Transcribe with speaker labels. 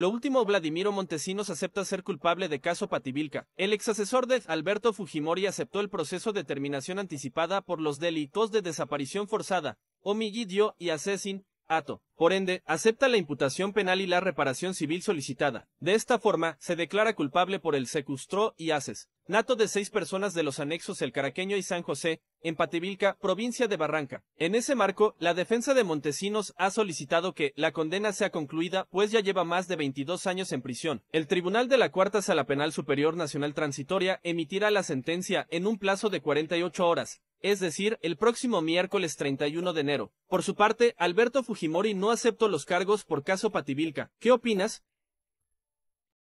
Speaker 1: Lo último, Vladimiro Montesinos acepta ser culpable de caso Pativilca. El exasesor de Alberto Fujimori aceptó el proceso de terminación anticipada por los delitos de desaparición forzada, homicidio y asesin, ato. Por ende, acepta la imputación penal y la reparación civil solicitada. De esta forma, se declara culpable por el secuestro y ases nato de seis personas de los anexos El Caraqueño y San José, en Pativilca, provincia de Barranca. En ese marco, la defensa de Montesinos ha solicitado que la condena sea concluida, pues ya lleva más de 22 años en prisión. El Tribunal de la Cuarta Sala Penal Superior Nacional Transitoria emitirá la sentencia en un plazo de 48 horas, es decir, el próximo miércoles 31 de enero. Por su parte, Alberto Fujimori no aceptó los cargos por caso Pativilca. ¿Qué opinas?